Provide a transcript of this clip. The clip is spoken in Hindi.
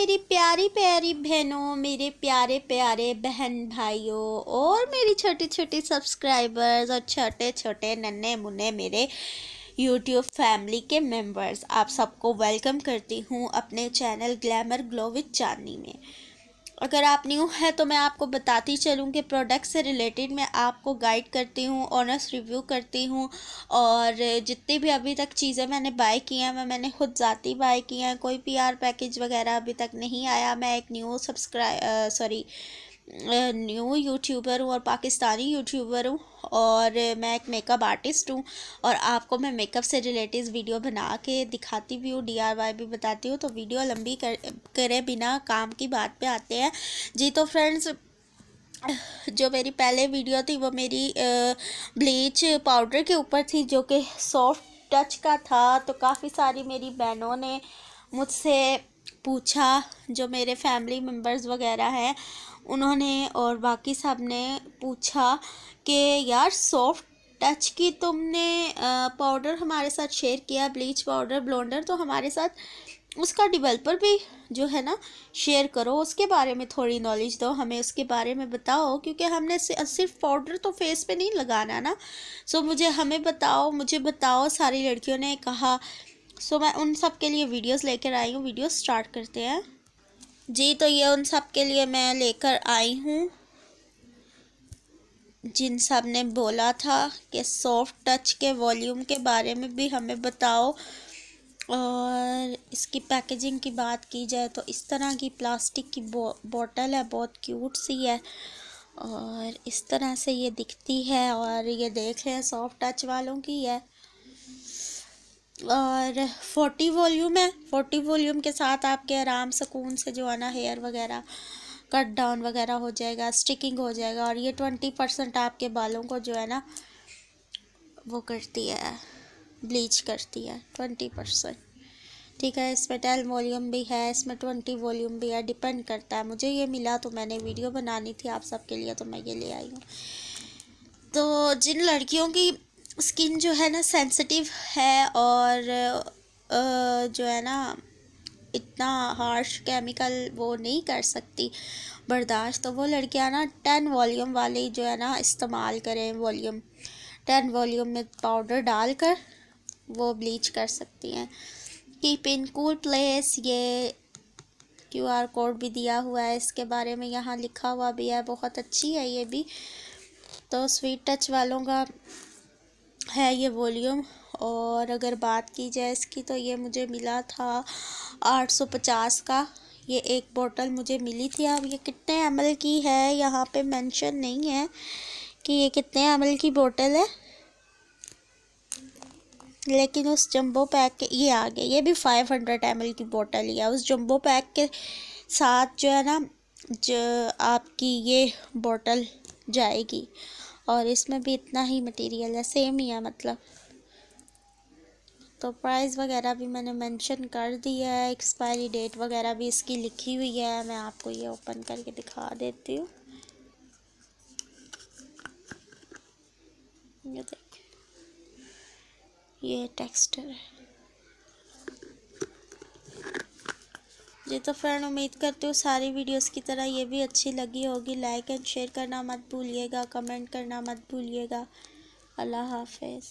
मेरी प्यारी प्यारी बहनों मेरे प्यारे प्यारे बहन भाइयों और मेरी छोटी छोटी सब्सक्राइबर्स और छोटे छोटे नन्हे मुन्ने मेरे यूट्यूब फैमिली के मेंबर्स आप सबको वेलकम करती हूँ अपने channel glamour glow with Chandni में अगर आप न्यू है तो मैं आपको बताती चलूँ कि प्रोडक्ट से रिलेटेड मैं आपको गाइड करती हूँ ऑनर्स रिव्यू करती हूँ और जितनी भी अभी तक चीज़ें मैंने बाय की हैं मैं मैंने खुद ज़ाती बाय की हैं कोई पीआर पैकेज वगैरह अभी तक नहीं आया मैं एक new subscribe sorry new YouTuber हूँ और पाकिस्तानी यूट्यूबर हूँ और मैं एक मेकअप आर्टिस्ट हूँ और आपको मैं मेकअप से रिलेटेड वीडियो बना के दिखाती भी हूँ डीआरवाई भी बताती हूँ तो वीडियो लंबी कर करे बिना काम की बात पे आते हैं जी तो फ्रेंड्स जो मेरी पहले वीडियो थी वो मेरी ब्लीच पाउडर के ऊपर थी जो कि सॉफ्ट टच का था तो काफ़ी सारी मेरी बहनों ने मुझसे पूछा जो मेरे फैमिली मेम्बर्स वगैरह हैं उन्होंने और बाकी सब ने पूछा कि यार सॉफ्ट टच की तुमने पाउडर हमारे साथ शेयर किया ब्लीच पाउडर ब्लोंडर तो हमारे साथ उसका डिवेलपर भी जो है ना शेयर करो उसके बारे में थोड़ी नॉलेज दो हमें उसके बारे में बताओ क्योंकि हमने सिर्फ पाउडर तो फेस पे नहीं लगाना ना सो मुझे हमें बताओ मुझे बताओ सारी लड़कियों ने कहा सो मैं उन सब के लिए वीडियोस लेकर आई हूँ वीडियो स्टार्ट करते हैं जी तो ये उन सब के लिए मैं लेकर आई हूँ जिन सब ने बोला था कि सॉफ्ट टच के वॉल्यूम के बारे में भी हमें बताओ और इसकी पैकेजिंग की बात की जाए तो इस तरह की प्लास्टिक की बो, बोटल है बहुत क्यूट सी है और इस तरह से ये दिखती है और ये देख रहे हैं सॉफ्ट टच वालों की है और फोर्टी वॉल्यूम है फोर्टी वॉल्यूम के साथ आपके आराम सुकून से जो है ना हेयर वगैरह कट डाउन वगैरह हो जाएगा स्टिकिंग हो जाएगा और ये ट्वेंटी परसेंट आपके बालों को जो है ना वो करती है ब्लीच करती है ट्वेंटी परसेंट ठीक है इसमें टेल वॉल्यूम भी है इसमें ट्वेंटी वॉल्यूम भी है डिपेंड करता है मुझे ये मिला तो मैंने वीडियो बनानी थी आप सबके लिए तो मैं ये ले आई हूँ तो जिन लड़कियों की स्किन जो है ना सेंसिटिव है और जो है ना इतना हार्श केमिकल वो नहीं कर सकती बर्दाश्त तो वो लड़कियां ना टेन वॉल्यूम वाले जो है ना इस्तेमाल करें वॉल्यूम टेन वॉल्यूम में पाउडर डालकर वो ब्लीच कर सकती हैं कीप इन कूल प्लेस ये क्यू आर कोड भी दिया हुआ है इसके बारे में यहाँ लिखा हुआ भी है बहुत अच्छी है ये भी तो स्वीट टच वालों का है ये वॉल्यूम और अगर बात की जाए इसकी तो ये मुझे मिला था 850 का ये एक बोतल मुझे मिली थी अब ये कितने एम की है यहाँ पे मेंशन नहीं है कि ये कितने एम की बोतल है लेकिन उस जंबो पैक के ये आ गया ये भी फाइव हंड्रेड एम की बोतल ही है उस जंबो पैक के साथ जो है ना जो आपकी ये बोतल जाएगी और इसमें भी इतना ही मटेरियल है सेम ही है मतलब तो प्राइस वगैरह भी मैंने मेंशन कर दिया है एक्सपायरी डेट वगैरह भी इसकी लिखी हुई है मैं आपको ये ओपन करके दिखा देती हूँ ये देख ये टेक्सचर है जी तो फ्रेंड उम्मीद करती हूँ सारी वीडियोस की तरह ये भी अच्छी लगी होगी लाइक एंड शेयर करना मत भूलिएगा कमेंट करना मत भूलिएगा अल्लाह हाफिज़